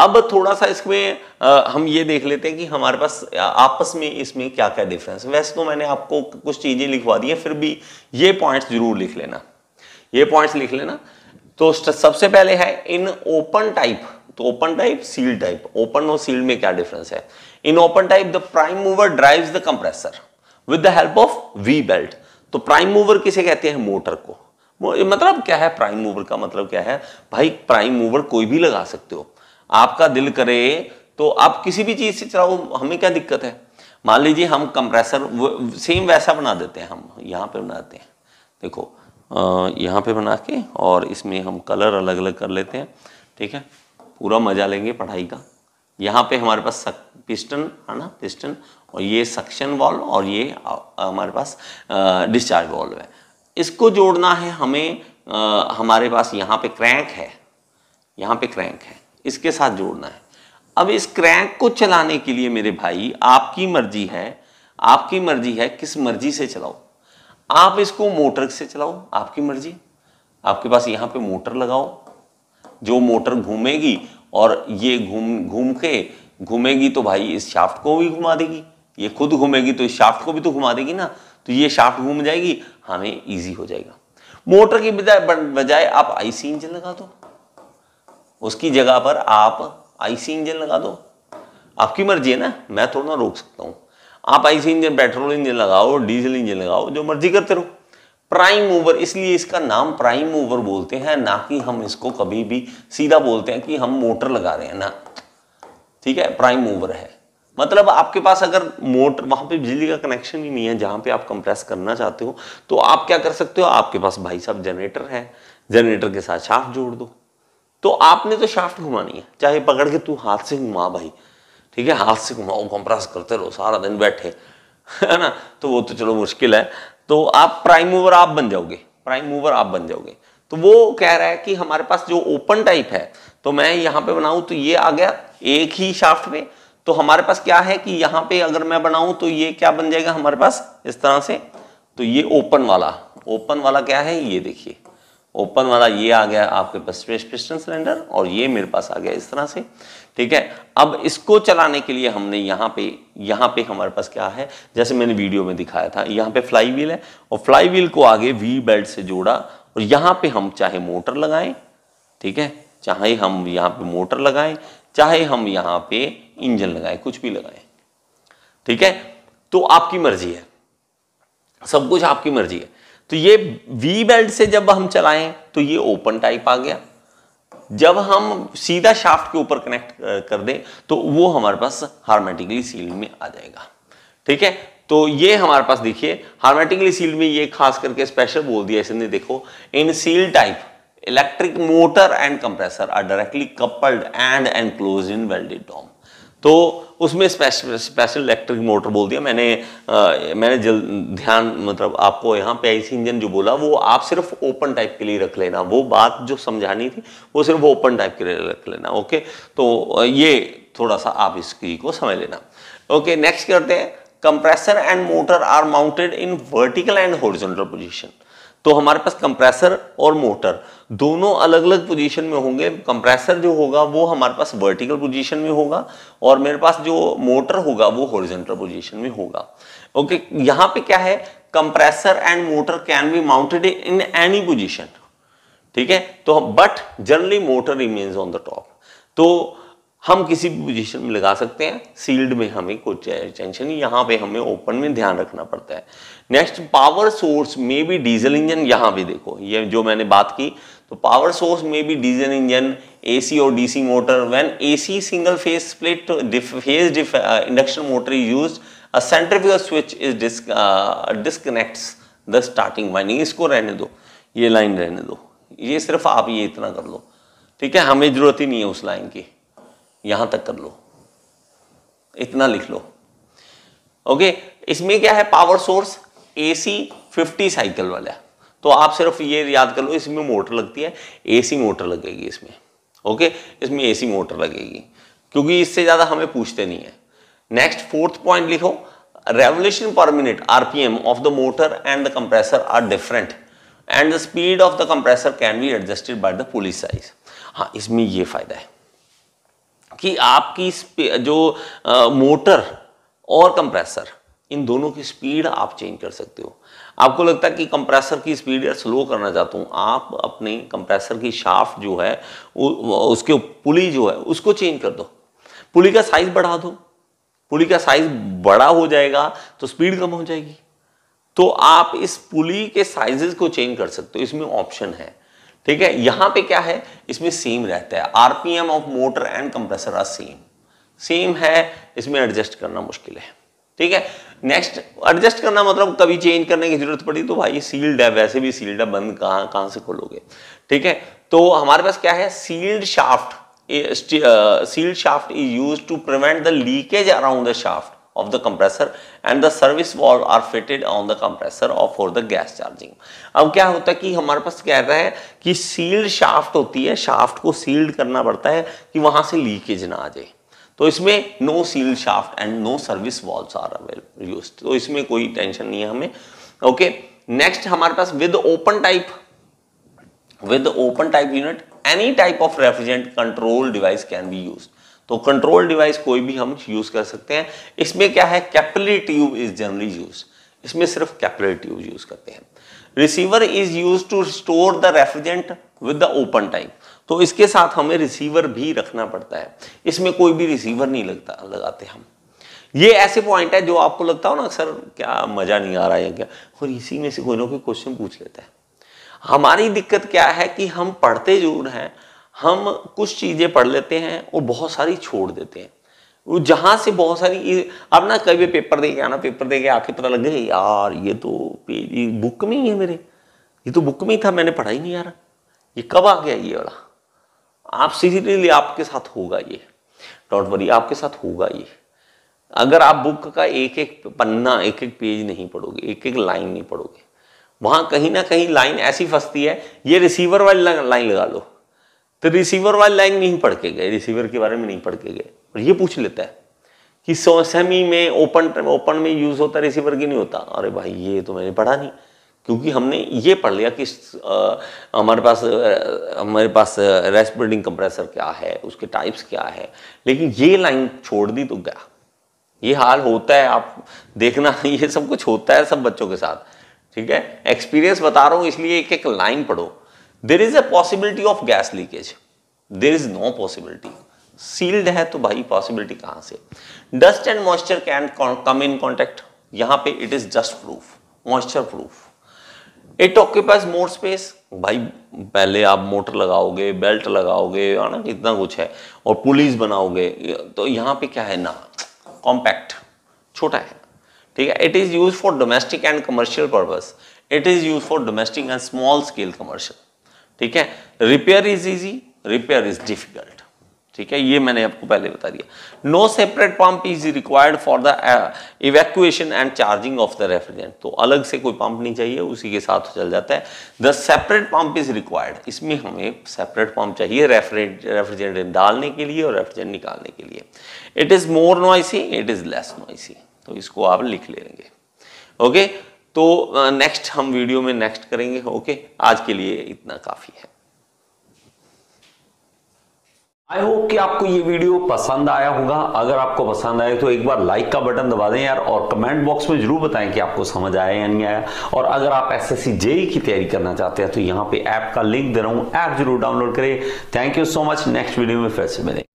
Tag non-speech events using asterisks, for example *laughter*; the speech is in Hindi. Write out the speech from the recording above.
अब थोड़ा सा इसमें आ, हम ये देख लेते हैं कि हमारे पास आपस में इसमें क्या क्या डिफरेंस वैसे तो मैंने आपको कुछ चीजें लिखवा दी है फिर भी ये पॉइंट्स जरूर लिख लेना ये पॉइंट्स लिख लेना तो सबसे पहले है इन ओपन टाइप तो open type seal type open और सील में क्या डिफरेंस है in open type the prime mover drive the compressor with the help of V belt तो प्राइम मूवर किसे कहते हैं मोटर को मतलब क्या है प्राइम मूवर का मतलब क्या है भाई प्राइम मूवर कोई भी लगा सकते हो आपका दिल करे तो आप किसी भी चीज़ से चलाओ हमें क्या दिक्कत है मान लीजिए हम कंप्रेसर सेम वैसा बना देते हैं हम यहाँ पे बनाते हैं देखो यहाँ पे बना के और इसमें हम कलर अलग अलग कर लेते हैं ठीक है पूरा मज़ा लेंगे पढ़ाई का यहाँ पे हमारे पास सक, पिस्टन है ना पिस्टन और ये सक्शन वॉल्व और ये हमारे पास डिस्चार्ज वॉल्व है इसको जोड़ना है हमें आ, हमारे पास यहाँ पे क्रैंक है यहाँ पे क्रैंक है इसके साथ जोड़ना है अब इस क्रैंक को चलाने के लिए मेरे भाई आपकी मर्जी है आपकी मर्जी है किस मर्जी से चलाओ आप इसको मोटर से चलाओ आपकी मर्जी आपके पास यहां पे मोटर लगाओ जो मोटर घूमेगी और ये घूम घूम के घूमेगी तो भाई इस शाफ्ट को भी घुमा देगी ये खुद घूमेगी तो इस शाफ्ट को भी तो घुमा देगी ना तो ये शाफ्ट घूम जाएगी हमें इजी हो जाएगा मोटर की बजाय बजाय आप आईसी इंजन लगा दो उसकी जगह पर आप आईसी इंजन लगा दो आपकी मर्जी है ना मैं थोड़ा ना रोक सकता हूँ आप आईसी इंजन पेट्रोल इंजन लगाओ डीजल इंजन लगाओ जो मर्जी करते रहो प्राइम मूवर इसलिए इसका नाम प्राइम मूवर बोलते हैं ना कि हम इसको कभी भी सीधा बोलते हैं कि हम मोटर लगा रहे हैं ना ठीक है प्राइम मूवर है मतलब आपके पास अगर मोटर वहां पे बिजली का कनेक्शन ही नहीं है जहां पे आप कंप्रेस करना चाहते हो तो आप क्या कर सकते हो आपके पास भाई साहब जनरेटर है जनरेटर के साथ शाफ्ट जोड़ दो तो आपने तो शाफ्ट घुमानी है चाहे पकड़ के तू हाथ से घुमा भाई ठीक है हाथ से घुमाओ कंप्रेस करते रहो सारा दिन बैठे है ना तो वो तो चलो मुश्किल है तो आप प्राइम मूवर आप बन जाओगे प्राइम मूवर आप बन जाओगे तो वो कह रहा है कि हमारे पास जो ओपन टाइप है तो मैं यहाँ पे बनाऊं तो ये आ गया एक ही शाफ्ट में तो हमारे पास क्या है कि यहाँ पे अगर मैं बनाऊं तो ये क्या बन जाएगा हमारे पास इस तरह से तो ये ओपन वाला ओपन वाला क्या है ये देखिए ओपन वाला ये आ गया आपके पास स्पेस पिस्टन सिलेंडर और ये मेरे पास आ गया इस तरह से ठीक है अब इसको चलाने के लिए हमने यहाँ पे यहाँ पे हमारे पास क्या है जैसे मैंने वीडियो में दिखाया था यहाँ पे फ्लाई व्हील है और फ्लाई व्हील को आगे वी बेल्ट से जोड़ा और यहाँ पे हम चाहे मोटर लगाएं ठीक है चाहे हम यहाँ पे मोटर लगाएं चाहे हम यहाँ पे इंजन लगाएं कुछ भी लगाएं ठीक है तो आपकी मर्जी है सब कुछ आपकी मर्जी है तो ये वी बेल्ट से जब हम चलाएं तो ये ओपन टाइप आ गया जब हम सीधा शाफ्ट के ऊपर कनेक्ट कर दें तो वो हमारे पास हार्मेटिकली सील में आ जाएगा ठीक है तो ये हमारे पास देखिए हार्मेटिकली सील में ये खास करके स्पेशल बोल दिया इसने देखो in seal type electric motor and compressor are directly coupled and enclosed in welded dome तो उसमें स्पेशल स्पेशल इलेक्ट्रिक मोटर बोल दिया मैंने आ, मैंने जल ध्यान मतलब आपको यहाँ पे आई इंजन जो बोला वो आप सिर्फ ओपन टाइप के लिए रख लेना वो बात जो समझानी थी वो सिर्फ ओपन टाइप के लिए रख लेना ओके तो ये थोड़ा सा आप इसकी को समझ लेना ओके नेक्स्ट करते हैं compressor and motor are mounted in vertical and horizontal position तो हमारे पास कंप्रेसर और मोटर दोनों अलग अलग पोजीशन में होंगे कंप्रेसर जो होगा वो हमारे पास वर्टिकल पोजीशन में होगा और मेरे पास जो मोटर होगा वो हॉरिजॉन्टल पोजीशन में होगा ओके यहां पे क्या है compressor and motor can be mounted in any position ठीक है तो but generally motor remains on the top तो हम किसी भी पोजीशन में लगा सकते हैं सील्ड में हमें कुछ टेंशन यहाँ पे हमें ओपन में ध्यान रखना पड़ता है नेक्स्ट पावर सोर्स में भी डीजल इंजन यहाँ भी देखो ये जो मैंने बात की तो पावर सोर्स में भी डीजल इंजन एसी और DC motor when AC single phase split phase induction motor is use a centrifugal switch is disconnect the starting winding इसको रहने दो ये लाइन रहने दो ये सिर्फ आप ये इतना कर लो ठीक है हमें जरूरत ही नहीं है उस लाइन की यहां तक कर लो इतना लिख लो ओके इसमें क्या है पावर सोर्स एसी 50 साइकिल वाला तो आप सिर्फ ये याद कर लो इसमें मोटर लगती है एसी मोटर लगेगी इसमें ओके इसमें एसी मोटर लगेगी क्योंकि इससे ज़्यादा हमें पूछते नहीं है नेक्स्ट फोर्थ पॉइंट लिखो revolution per minute RPM of the motor and the compressor are different and the speed of the compressor can be adjusted by the pulleys size हाँ इसमें ये फायदा है कि आपकी जो आ, मोटर और कंप्रेसर इन दोनों की स्पीड आप चेंज कर सकते हो आपको लगता है कि कंप्रेसर की स्पीड या स्लो करना चाहता हूँ आप अपने कंप्रेसर की शाफ्ट जो है उ, उसके पुली जो है उसको चेंज कर दो पुली का साइज बढ़ा दो पुली का साइज बड़ा हो जाएगा तो स्पीड कम हो जाएगी तो आप इस पुली के साइजेस को चेंज कर सकते हो इसमें ऑप्शन है ठीक है यहां पे क्या है इसमें सेम रहता है RPM of motor and compressor are same same है इसमें एडजस्ट करना मुश्किल है ठीक है नेक्स्ट एडजस्ट करना मतलब कभी चेंज करने की जरूरत पड़ी तो भाई सील्ड है वैसे भी सील्ड है बंद कहां कहां से खोलोगे ठीक है तो हमारे पास क्या है sealed shaft sealed shaft is use to prevent the leakage around the shaft of the compressor and the service valve are fitted on the compressor or for the gas charging. अब क्या होता है कि हमारे पास कह रहा है कि सील्ड शाफ्ट होती है शाफ्ट को सील्ड करना पड़ता है कि वहां से लीकेज ना आ जाए तो इसमें no sealed shaft and no service valves are available use तो इसमें कोई टेंशन नहीं है हमें ओके नेक्स्ट हमारे पास with open type with open type unit any type of refrigerant control device can be used तो कंट्रोल डिवाइस कोई भी हम यूज कर सकते हैं इसमें क्या है capillary tube is generally use इसमें सिर्फ कैपिलरी ट्यूब यूज करते हैं receiver is use to store the refrigerant with the open type तो इसके साथ हमें रिसीवर भी रखना पड़ता है इसमें कोई भी रिसीवर नहीं लगता लगाते हम ये ऐसे पॉइंट है जो आपको लगता हो ना अक्सर क्या मजा नहीं आ रहा है क्या और इसी में से कोई ना कोई क्वेश्चन पूछ लेता है हमारी दिक्कत क्या है कि हम पढ़ते जरूर हैं हम कुछ चीज़ें पढ़ लेते हैं और बहुत सारी छोड़ देते हैं जहां से बहुत सारी अब ना कभी पेपर दे के आना पेपर दे के आके पता लग गए यार ये तो ये बुक में ही है मेरे ये तो बुक में ही था मैंने पढ़ा ही नहीं यार ये कब आ गया ये वाला आप सीरियसली आपके साथ होगा ये डॉट वरी आपके साथ होगा ये अगर आप बुक का एक एक पन्ना एक एक पेज नहीं पढ़ोगे एक एक लाइन नहीं पढ़ोगे वहां कहीं ना कहीं लाइन ऐसी फंसती है ये रिसीवर वाली लाइन लगा लो तो रिसीवर वाली लाइन नहीं पढ़ के गए रिसीवर के बारे में नहीं पढ़ के गए और ये पूछ लेता है कि सेमी में ओपन ओपन में यूज़ होता है रिसीवर की नहीं होता अरे भाई ये तो मैंने पढ़ा नहीं क्योंकि हमने ये पढ़ लिया कि हमारे पास हमारे पास रेस्पिरेटिंग कंप्रेसर क्या है उसके टाइप्स क्या है लेकिन ये लाइन छोड़ दी तो गया ये हाल होता है आप देखना *laughs* ये सब कुछ होता है सब बच्चों के साथ ठीक है एक्सपीरियंस बता रहा हूँ इसलिए एक एक लाइन पढ़ो there is a possibility of gas leakage there is no possibility sealed है तो भाई पॉसिबिलिटी कहां से dust and moisture can come in contact यहां पे it is dust proof moisture proof it occupies more space भाई पहले आप मोटर लगाओगे बेल्ट लगाओगे है ना कितना कुछ है और पुलिस बनाओगे तो यहां पे क्या है ना कॉम्पैक्ट छोटा है ठीक है it is use for domestic and commercial purpose it is use for domestic and small scale commercial ठीक है repair is easy repair is difficult ठीक है ये मैंने आपको पहले बता दिया no separate pump is required for the evacuation and charging of the refrigerant तो अलग से कोई पंप नहीं चाहिए उसी के साथ चल जाता है the separate pump is required इसमें हमें सेपरेट पंप चाहिए रेफ्रिजरेंट डालने के लिए और रेफ्रिजरेंट निकालने के लिए it is more noisy it is less noisy तो इसको आप लिख लेंगे ओके okay? तो नेक्स्ट हम वीडियो में नेक्स्ट करेंगे ओके आज के लिए इतना काफ़ी है आई होप कि आपको ये वीडियो पसंद आया होगा अगर आपको पसंद आए तो एक बार लाइक का बटन दबा दें यार और कमेंट बॉक्स में जरूर बताएं कि आपको समझ आया या नहीं आया और अगर आप एसएससी जेई की तैयारी करना चाहते हैं तो यहाँ पे ऐप का लिंक दे रहा हूँ ऐप जरूर डाउनलोड करें thank you so much next video में फिर से मिलें